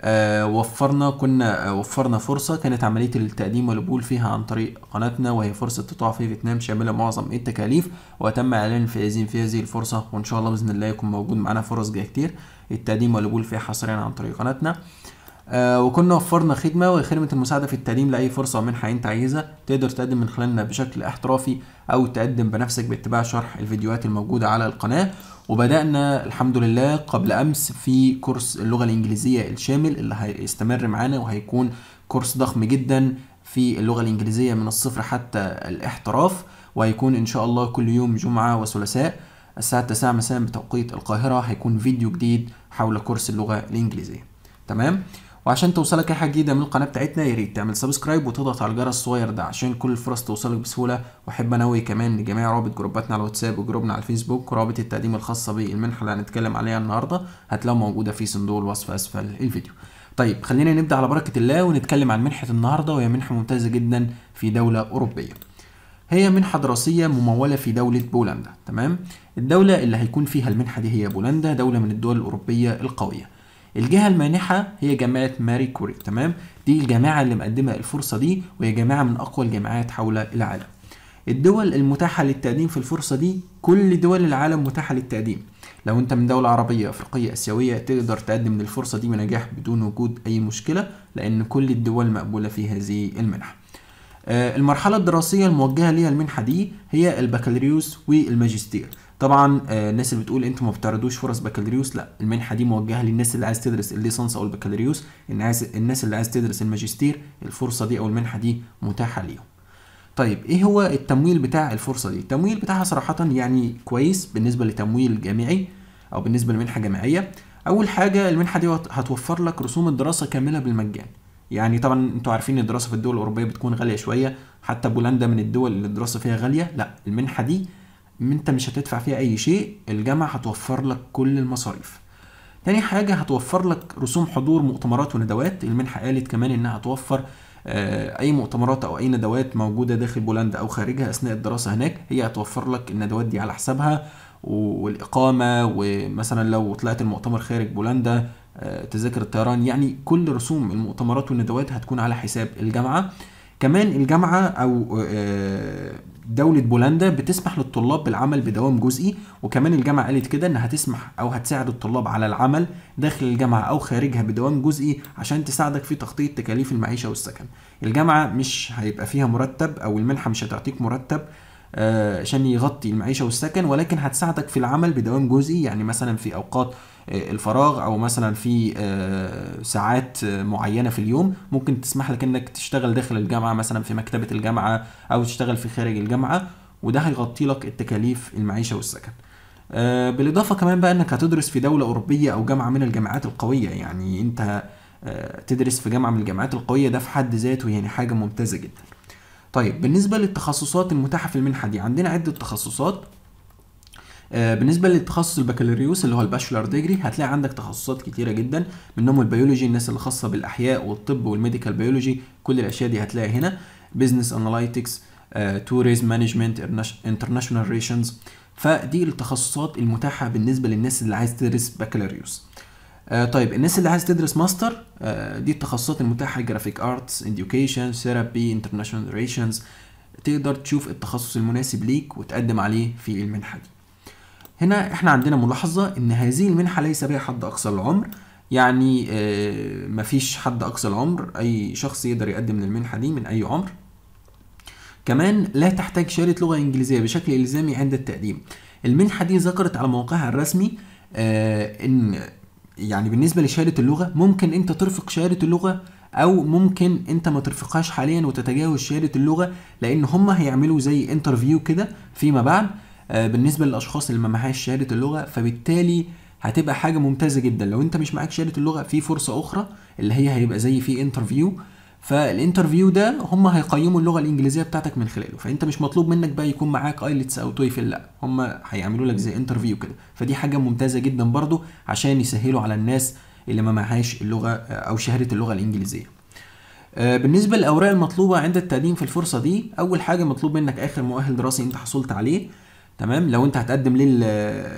آه، وفرنا كنا آه، وفرنا فرصة كانت عملية التقديم والقبول فيها عن طريق قناتنا وهي فرصة تطاع في فيتنام شاملة معظم التكاليف وتم إعلان الفائزين في هذه الفرصة وإن شاء الله بإذن الله يكون موجود معانا فرص جاية كتير التقديم والقبول فيها حصريا عن طريق قناتنا آه، وكنا وفرنا خدمة وهي خدمة المساعدة في التقديم لأي فرصة أو منحة أنت عايزها تقدر تقدم من خلالنا بشكل احترافي أو تقدم بنفسك باتباع شرح الفيديوهات الموجودة على القناة وبدأنا الحمد لله قبل أمس في كورس اللغة الإنجليزية الشامل اللي هيستمر معانا وهيكون كورس ضخم جدا في اللغة الإنجليزية من الصفر حتى الاحتراف وهيكون إن شاء الله كل يوم جمعة وثلاثاء الساعة 9 مساء بتوقيت القاهرة هيكون فيديو جديد حول كورس اللغة الإنجليزية تمام؟ وعشان توصلك اي حاجه جديده من القناه بتاعتنا يا ريت تعمل سبسكرايب وتضغط على الجرس الصغير ده عشان كل الفرص توصلك بسهوله واحب انوي كمان لجميع رابط جروباتنا على الواتساب وجروبنا على الفيسبوك ورابط التقديم الخاصه بالمنحه اللي هنتكلم عليها النهارده هتلاقوها موجوده في صندوق الوصف اسفل الفيديو طيب خلينا نبدا على بركه الله ونتكلم عن منحه النهارده وهي منحه ممتازه جدا في دوله اوروبيه هي منحة دراسية ممولة في دولة بولندا تمام الدولة اللي هيكون فيها المنحة دي هي بولندا دولة من الدول الأوروبية القوية الجهه المانحه هي جامعه ماري كوري تمام دي الجامعه اللي مقدمه الفرصه دي وهي جامعه من اقوى الجامعات حول العالم الدول المتاحه للتقديم في الفرصه دي كل دول العالم متاحه للتقديم لو انت من دولة عربية افريقية اسيوية تقدر تقدم للفرصة دي بنجاح بدون وجود اي مشكلة لان كل الدول مقبولة في هذه المنحة آه، المرحلة الدراسية الموجهة ليها المنحة دي هي البكالوريوس والماجستير طبعا آه، الناس اللي بتقول انتوا ما بتعرضوش فرص بكالوريوس لا المنحه دي موجهه للناس اللي عايز تدرس الليسانس او البكالوريوس الناس الناس اللي عايز تدرس الماجستير الفرصه دي او المنحه دي متاحه ليهم طيب ايه هو التمويل بتاع الفرصه دي التمويل بتاعها صراحه يعني كويس بالنسبه لتمويل جامعي او بالنسبه لمنحه جامعيه اول حاجه المنحه دي هتوفر لك رسوم الدراسه كامله بالمجان يعني طبعا انتوا عارفين الدراسه في الدول الاوروبيه بتكون غاليه شويه حتى بولندا من الدول اللي الدراسه فيها غاليه لا المنحه دي انت مش هتدفع فيها اي شيء الجامعه هتوفر لك كل المصاريف تاني حاجه هتوفر لك رسوم حضور مؤتمرات وندوات المنحه قالت كمان انها هتوفر آه، اي مؤتمرات او اي ندوات موجوده داخل بولندا او خارجها اثناء الدراسه هناك هي هتوفر لك الندوات دي على حسابها والاقامه ومثلا لو طلعت المؤتمر خارج بولندا آه، تذاكر الطيران يعني كل رسوم المؤتمرات والندوات هتكون على حساب الجامعه كمان الجامعه او آه، دولة بولندا بتسمح للطلاب بالعمل بدوام جزئي وكمان الجامعة قالت كده انها تسمح او هتساعد الطلاب على العمل داخل الجامعة او خارجها بدوام جزئي عشان تساعدك في تغطية تكاليف المعيشة والسكن الجامعة مش هيبقى فيها مرتب او المنحة مش هتعطيك مرتب آه، عشان يغطي المعيشة والسكن ولكن هتساعدك في العمل بدوام جزئي يعني مثلا في اوقات آه، الفراغ او مثلا في آه، ساعات آه، معينه في اليوم ممكن تسمح لك انك تشتغل داخل الجامعه مثلا في مكتبه الجامعه او تشتغل في خارج الجامعه وده هيغطي لك التكاليف المعيشه والسكن بالاضافه كمان بقى انك هتدرس في دوله اوروبيه او جامعه من الجامعات القويه يعني انت تدرس في جامعه من الجامعات القويه ده في حد ذاته يعني حاجه ممتازه جدا طيب بالنسبه للتخصصات المتاحه في المنحه دي عندنا عده تخصصات آه، بالنسبه للتخصص البكالوريوس اللي هو الباشلر ديجري هتلاقي عندك تخصصات كتيره جدا منهم البيولوجي الناس اللي خاصه بالاحياء والطب والميديكال بيولوجي كل الاشياء دي هتلاقي هنا بزنس اناليتكس توريزم مانجمنت انترناشونال ريشنز فدي التخصصات المتاحه بالنسبه للناس اللي عايز تدرس بكالوريوس آه طيب الناس اللي عايز تدرس ماستر آه دي التخصصات المتاحه جرافيك ارتس اديوكيشن ثيرابي انترناشونال ريشنز تقدر تشوف التخصص المناسب ليك وتقدم عليه في المنحه دي هنا احنا عندنا ملاحظة ان هذه المنحة ليس بها حد اقصى العمر يعني آه مفيش حد اقصى العمر اي شخص يقدر يقدم للمنحة دي من اي عمر كمان لا تحتاج شهادة لغة انجليزية بشكل الزامي عند التقديم المنحة دي ذكرت على موقعها الرسمي آه ان يعني بالنسبة لشهادة اللغة ممكن انت ترفق شهادة اللغة او ممكن انت ما ترفقهاش حاليا وتتجاوز شهاده اللغه لان هم هيعملوا زي انترفيو كده فيما بعد آه، بالنسبه للاشخاص اللي ما معهاش شهاده اللغه فبالتالي هتبقى حاجه ممتازه جدا لو انت مش معاك شهاده اللغه في فرصه اخرى اللي هي هيبقى زي في انترفيو فالانترفيو ده هم هيقيموا اللغه الانجليزيه بتاعتك من خلاله فانت مش مطلوب منك بقى يكون معاك ايلتس او تويفل لا هم هيعملوا لك زي انترفيو كده فدي حاجه ممتازه جدا برضو عشان يسهلوا على الناس اللي ما معهاش اللغه آه، او شهاده اللغه الانجليزيه آه، بالنسبه للاوراق المطلوبه عند التقديم في الفرصه دي اول حاجه مطلوب منك اخر مؤهل دراسي انت حصلت عليه تمام لو انت هتقدم لل...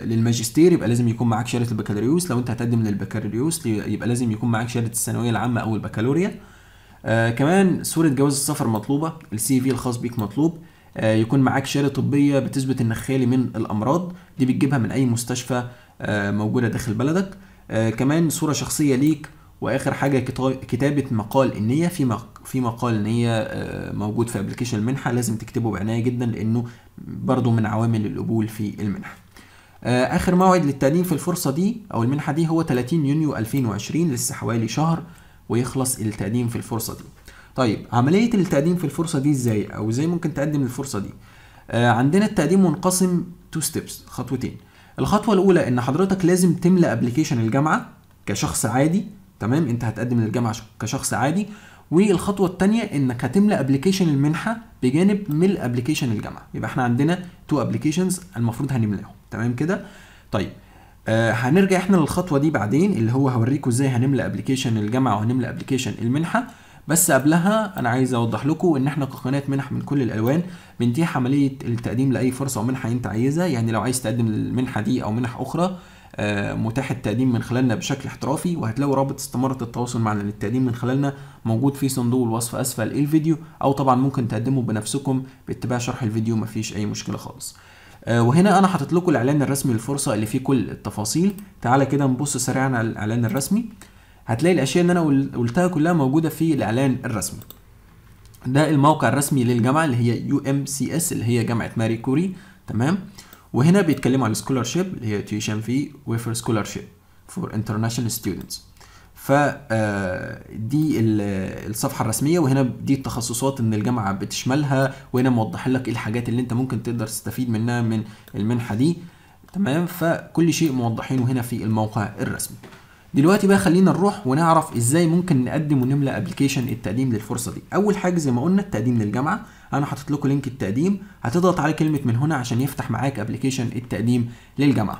للماجستير يبقى لازم يكون معاك شهاده البكالوريوس لو انت هتقدم للبكالوريوس يبقى لازم يكون معاك شهاده الثانويه العامه او البكالوريا آه كمان صوره جواز السفر مطلوبه السي في الخاص بيك مطلوب آه يكون معاك شهاده طبيه بتثبت انك خالي من الامراض دي بتجيبها من اي مستشفى آه موجوده داخل بلدك آه كمان صوره شخصيه ليك واخر حاجه كتابه مقال النيه في في مقال نيه آه، موجود في ابلكيشن المنحه لازم تكتبه بعنايه جدا لانه برضو من عوامل القبول في المنحه آه، اخر موعد للتقديم في الفرصه دي او المنحه دي هو 30 يونيو 2020 لسه حوالي شهر ويخلص التقديم في الفرصه دي طيب عمليه التقديم في الفرصه دي ازاي او ازاي ممكن تقدم الفرصه دي آه، عندنا التقديم منقسم تو ستيبس خطوتين الخطوه الاولى ان حضرتك لازم تملى ابلكيشن الجامعه كشخص عادي تمام انت هتقدم للجامعه كشخص عادي والخطوه الثانيه انك هتملى ابلكيشن المنحه بجانب ملء ابلكيشن الجامعه يبقى احنا عندنا تو ابلكيشنز المفروض هنملاهم تمام كده طيب آه هنرجع احنا للخطوه دي بعدين اللي هو هوريكم ازاي هنملى ابلكيشن الجامعه وهنملى ابلكيشن المنحه بس قبلها انا عايز اوضح لكم ان احنا كقناه منح من كل الالوان بنتيح عمليه التقديم لاي فرصه او منحه انت عايزها يعني لو عايز تقدم للمنحه دي او منح اخرى آه، متاح التقديم من خلالنا بشكل احترافي وهتلاقوا رابط استمارة التواصل معنا للتقديم من خلالنا موجود في صندوق الوصف أسفل إيه الفيديو أو طبعا ممكن تقدموا بنفسكم باتباع شرح الفيديو مفيش أي مشكلة خالص آه، وهنا انا حاطط لكم الاعلان الرسمي للفرصه اللي فيه كل التفاصيل تعالى كده نبص سريعا على الاعلان الرسمي هتلاقي الاشياء اللي انا قلتها كلها موجوده في الاعلان الرسمي ده الموقع الرسمي للجامعه اللي هي يو ام سي اس اللي هي جامعه ماري كوري تمام وهنا بيتكلموا على السكولارشيب اللي هي تيوشن في ويفر سكولارشيب فور انترناشونال ستودنتس ف آه، دي الصفحه الرسميه وهنا دي التخصصات ان الجامعه بتشملها وهنا موضح لك ايه الحاجات اللي انت ممكن تقدر تستفيد منها من المنحه دي تمام فكل شيء موضحينه هنا في الموقع الرسمي دلوقتي بقى خلينا نروح ونعرف ازاي ممكن نقدم ونملى ابلكيشن التقديم للفرصه دي اول حاجه زي ما قلنا التقديم للجامعه انا حاطط لكم لينك التقديم هتضغط على كلمه من هنا عشان يفتح معاك ابلكيشن التقديم للجامعه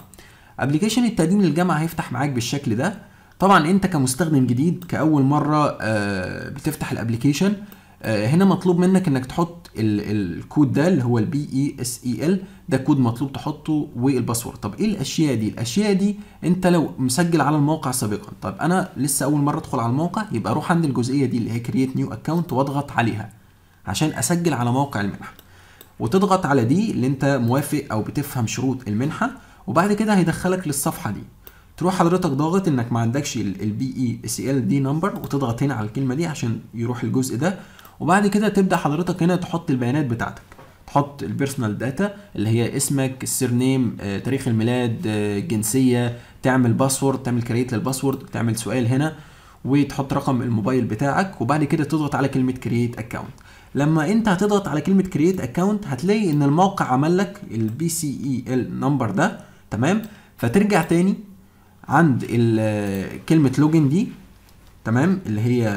ابلكيشن التقديم للجامعه هيفتح معاك بالشكل ده طبعا انت كمستخدم جديد كاول مره آه، بتفتح الابلكيشن آه، هنا مطلوب منك انك تحط الكود ده اللي هو البي اي اس اي ال e e ده كود مطلوب تحطه والباسورد طب ايه الاشياء دي الاشياء دي انت لو مسجل على الموقع سابقا طب انا لسه اول مره ادخل على الموقع يبقى اروح عند الجزئيه دي اللي هي كرييت نيو اكونت واضغط عليها عشان اسجل على موقع المنحه وتضغط على دي اللي انت موافق او بتفهم شروط المنحه وبعد كده هيدخلك للصفحه دي تروح حضرتك ضاغط انك ما عندكش البي اي اس ال دي نمبر e وتضغط هنا على الكلمه دي عشان يروح الجزء ده وبعد كده تبدا حضرتك هنا تحط البيانات بتاعتك تحط البيرسونال داتا اللي هي اسمك السير آه، نيم تاريخ الميلاد الجنسيه جنسيه تعمل باسورد تعمل كريت للباسورد تعمل سؤال هنا وتحط رقم الموبايل بتاعك وبعد كده تضغط على كلمه كرييت اكونت لما انت هتضغط على كلمه كرييت اكونت هتلاقي ان الموقع عمل لك البي سي اي ال نمبر e ده تمام فترجع تاني عند آه، كلمه لوجن دي تمام اللي هي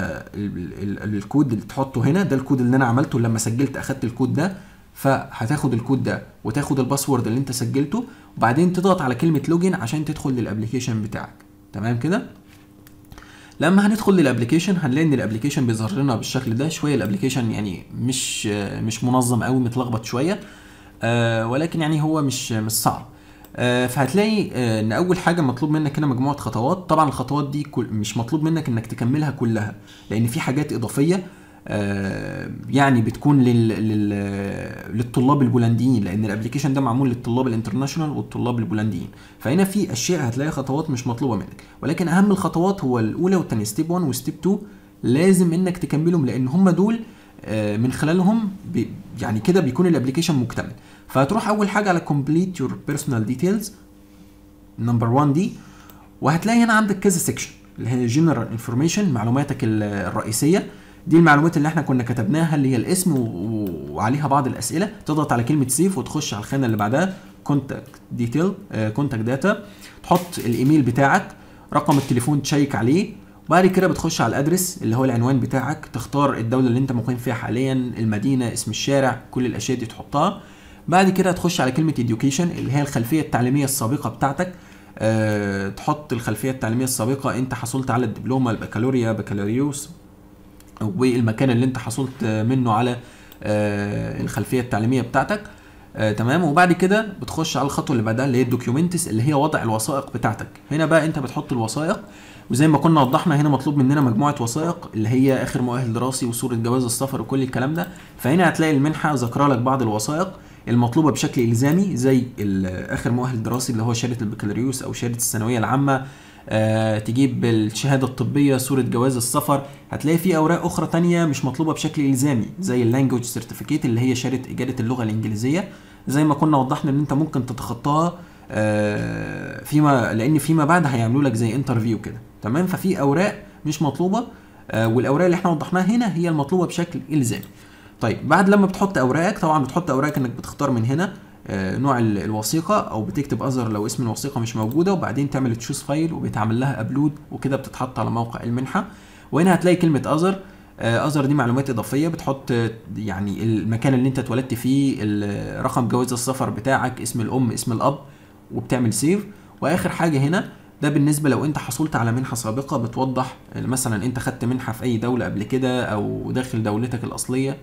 الكود اللي تحطه هنا ده الكود اللي انا عملته لما سجلت اخدت الكود ده فهتاخد الكود ده وتاخد الباسورد اللي انت سجلته وبعدين تضغط على كلمه لوجن عشان تدخل للابلكيشن بتاعك تمام كده لما هندخل للابلكيشن هنلاقي ان الابلكيشن بيظهر لنا بالشكل ده شويه الابلكيشن يعني مش مش منظم قوي متلخبط شويه آه ولكن يعني هو مش مش صعب آه، فهتلاقي آه، ان اول حاجه مطلوب منك هنا مجموعه خطوات طبعا الخطوات دي مش مطلوب منك انك تكملها كلها لان في حاجات اضافيه آه، يعني بتكون لل... لل... للطلاب البولنديين لان الابلكيشن ده معمول للطلاب الانترناشونال والطلاب البولنديين فهنا في اشياء هتلاقي خطوات مش مطلوبه منك ولكن اهم الخطوات هو الاولى والثانيه ستيب 1 وستيب 2 لازم انك تكملهم لان هم دول من خلالهم يعني كده بيكون الابلكيشن مكتمل فهتروح اول حاجه على كومبليت يور بيرسونال ديتيلز نمبر 1 دي وهتلاقي هنا عندك كذا سيكشن اللي هي جنرال انفورميشن معلوماتك الرئيسيه دي المعلومات اللي احنا كنا كتبناها اللي هي الاسم وعليها بعض الاسئله تضغط على كلمه سيف وتخش على الخانه اللي بعدها كونتاكت ديتيل كونتاكت داتا تحط الايميل بتاعك رقم التليفون تشيك عليه وبعد كده بتخش على الادرس اللي هو العنوان بتاعك تختار الدوله اللي انت مقيم فيها حاليا المدينه اسم الشارع كل الاشياء دي تحطها بعد كده هتخش على كلمه education اللي هي الخلفيه التعليميه السابقه بتاعتك أه تحط الخلفيه التعليميه السابقه انت حصلت على الدبلومه البكالوريا بكالوريوس والمكان اللي انت حصلت منه على أه الخلفيه التعليميه بتاعتك آه، تمام وبعد كده بتخش على الخطوه اللي بعدها اللي هي الدوكيومنتس اللي هي وضع الوثائق بتاعتك هنا بقى انت بتحط الوثائق وزي ما كنا وضحنا هنا مطلوب مننا مجموعه وثائق اللي هي اخر مؤهل دراسي وصوره جواز السفر وكل الكلام ده فهنا هتلاقي المنحه ذكرها لك بعض الوثائق المطلوبه بشكل الزامي زي اخر مؤهل دراسي اللي هو شهاده البكالوريوس او شهاده الثانويه العامه أه تجيب الشهادة الطبية صورة جواز السفر هتلاقي في أوراق أخرى تانية مش مطلوبة بشكل إلزامي زي اللانجوج سيرتيفيكيت اللي هي شهادة إجادة اللغة الإنجليزية زي ما كنا وضحنا إن أنت ممكن تتخطاها أه فيما لأن فيما بعد هيعملوا لك زي انترفيو كده تمام ففي أوراق مش مطلوبة أه والاوراق اللي احنا وضحناها هنا هي المطلوبه بشكل الزامي طيب بعد لما بتحط اوراقك طبعا بتحط اوراقك انك بتختار من هنا آه، نوع الوثيقه او بتكتب اذر لو اسم الوثيقه مش موجوده وبعدين تعمل تشوز فايل وبيتعمل لها ابلود وكده بتتحط على موقع المنحه وهنا هتلاقي كلمه اذر آه، اذر دي معلومات اضافيه بتحط يعني المكان اللي انت اتولدت فيه رقم جواز السفر بتاعك اسم الام اسم الاب وبتعمل سيف واخر حاجه هنا ده بالنسبة لو انت حصلت على منحة سابقة بتوضح مثلا انت خدت منحة في اي دولة قبل كده او داخل دولتك الاصلية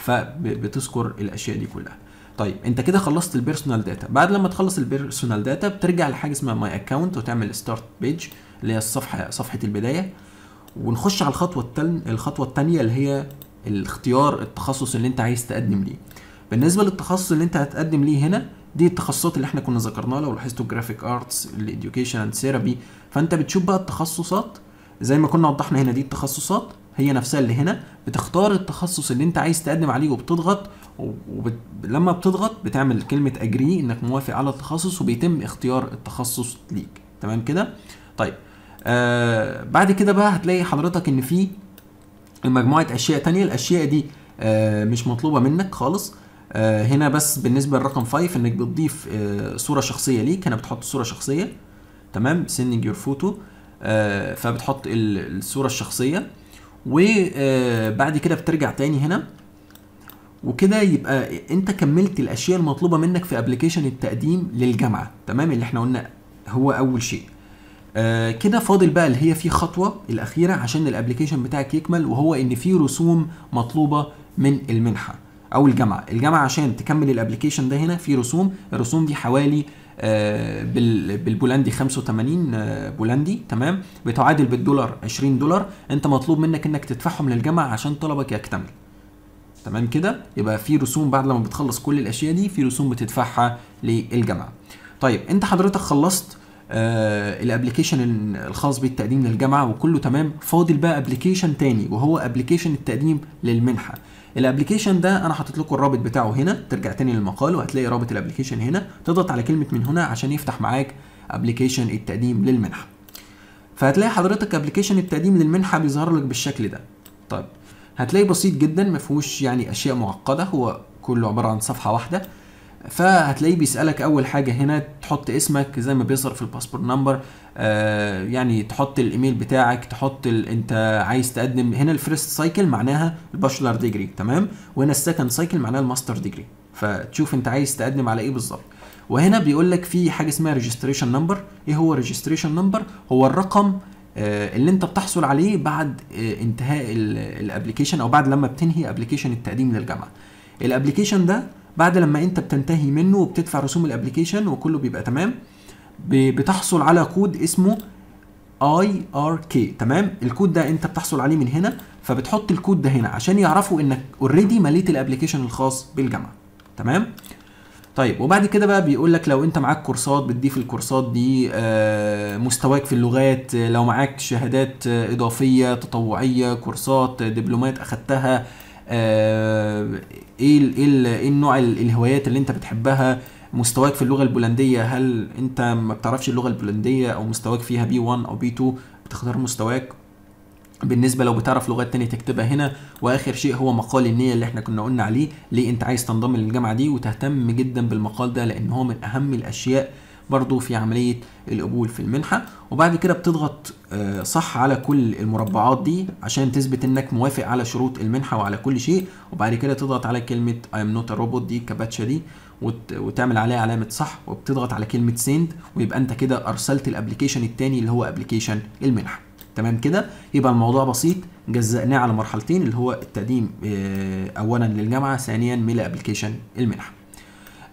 فبتذكر الاشياء دي كلها طيب انت كده خلصت البيرسونال داتا بعد لما تخلص البيرسونال داتا بترجع لحاجه اسمها ماي اكونت وتعمل ستارت بيج اللي هي الصفحه صفحه البدايه ونخش على الخطوه التن... الخطوه الثانيه اللي هي الاختيار التخصص اللي انت عايز تقدم ليه بالنسبه للتخصص اللي انت هتقدم ليه هنا دي التخصصات اللي احنا كنا ذكرناها لو لاحظتوا جرافيك ارتس الاديوكيشن اند ثيرابي فانت بتشوف بقى التخصصات زي ما كنا وضحنا هنا دي التخصصات هي نفسها اللي هنا بتختار التخصص اللي انت عايز تقدم عليه وبتضغط ولما وبت... بتضغط بتعمل كلمه اجري انك موافق على التخصص وبيتم اختيار التخصص ليك تمام كده طيب آه بعد كده بقى هتلاقي حضرتك ان في مجموعه اشياء تانية الاشياء دي آه مش مطلوبه منك خالص آه هنا بس بالنسبه للرقم 5 انك بتضيف آه صوره شخصيه ليك هنا بتحط صوره شخصيه تمام سيندنج يور فوتو آه فبتحط الصوره الشخصيه وبعد كده بترجع تاني هنا وكده يبقى انت كملت الاشياء المطلوبه منك في ابلكيشن التقديم للجامعه تمام اللي احنا قلنا هو اول شيء آه كده فاضل بقى اللي هي في خطوه الاخيره عشان الابلكيشن بتاعك يكمل وهو ان في رسوم مطلوبه من المنحه او الجامعه الجامعه عشان تكمل الابلكيشن ده هنا في رسوم الرسوم دي حوالي آه، بالبولندي 85 آه، بولندي تمام بتعادل بالدولار 20 دولار انت مطلوب منك انك تدفعهم للجامعه عشان طلبك يكتمل تمام كده يبقى في رسوم بعد لما بتخلص كل الاشياء دي في رسوم بتدفعها للجامعه طيب انت حضرتك خلصت آه الابلكيشن الخاص بالتقديم للجامعه وكله تمام فاضل بقى ابلكيشن تاني وهو ابلكيشن التقديم للمنحه الابلكيشن ده انا حاطط لكم الرابط بتاعه هنا ترجع تاني للمقال وهتلاقي رابط الابلكيشن هنا تضغط على كلمه من هنا عشان يفتح معاك ابلكيشن التقديم للمنحه فهتلاقي حضرتك ابلكيشن التقديم للمنحه بيظهر لك بالشكل ده طيب هتلاقي بسيط جدا ما فيهوش يعني اشياء معقده هو كله عباره عن صفحه واحده فهتلاقيه بيسالك اول حاجه هنا تحط اسمك زي ما بيظهر في الباسبور نمبر آه يعني تحط الايميل بتاعك تحط ال... انت عايز تقدم هنا الفيرست سايكل معناها الباشلر ديجري تمام وهنا السكند سايكل معناها الماستر ديجري فتشوف انت عايز تقدم على ايه بالظبط وهنا بيقول لك في حاجه اسمها ريجستريشن نمبر ايه هو ريجستريشن نمبر هو الرقم آه، اللي انت بتحصل عليه بعد آه، انتهاء الابلكيشن او بعد لما بتنهي ابلكيشن التقديم للجامعه الابلكيشن ده بعد لما انت بتنتهي منه وبتدفع رسوم الابلكيشن وكله بيبقى تمام بتحصل على كود اسمه اي ار كي تمام الكود ده انت بتحصل عليه من هنا فبتحط الكود ده هنا عشان يعرفوا انك اوريدي مليت الابلكيشن الخاص بالجامعه تمام طيب وبعد كده بقى بيقول لك لو انت معاك كورسات بتضيف الكورسات دي آه، مستواك في اللغات آه، لو معاك شهادات آه، اضافيه تطوعيه كورسات دبلومات اخدتها آه، ايه إيه, ايه النوع الهوايات اللي انت بتحبها مستواك في اللغه البولنديه هل انت ما بتعرفش اللغه البولنديه او مستواك فيها بي 1 او بي 2 بتختار مستواك بالنسبه لو بتعرف لغات تانية تكتبها هنا واخر شيء هو مقال النيه اللي احنا كنا قلنا عليه ليه انت عايز تنضم للجامعه دي وتهتم جدا بالمقال ده لان هو من اهم الاشياء برضو في عملية القبول في المنحة وبعد كده بتضغط آه، صح على كل المربعات دي عشان تثبت انك موافق على شروط المنحة وعلى كل شيء وبعد كده تضغط على كلمة I am not a robot دي كباتشا دي وتعمل عليها علامة صح وبتضغط على كلمة send ويبقى انت كده ارسلت الابليكيشن التاني اللي هو ابليكيشن المنحة تمام كده يبقى الموضوع بسيط جزأناه على مرحلتين اللي هو التقديم آه، اولا للجامعة ثانيا من ابليكيشن المنحة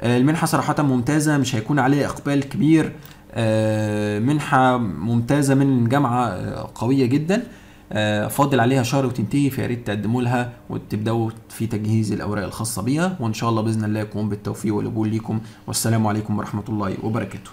آه، المنحه صراحه ممتازه مش هيكون عليها اقبال كبير آه، منحه ممتازه من جامعه آه، قويه جدا فاضل عليها شهر وتنتهي فيا ريت تقدموا لها وتبداوا في تجهيز الاوراق الخاصه بيها وان شاء الله باذن الله يكون بالتوفيق والقبول ليكم والسلام عليكم ورحمه الله وبركاته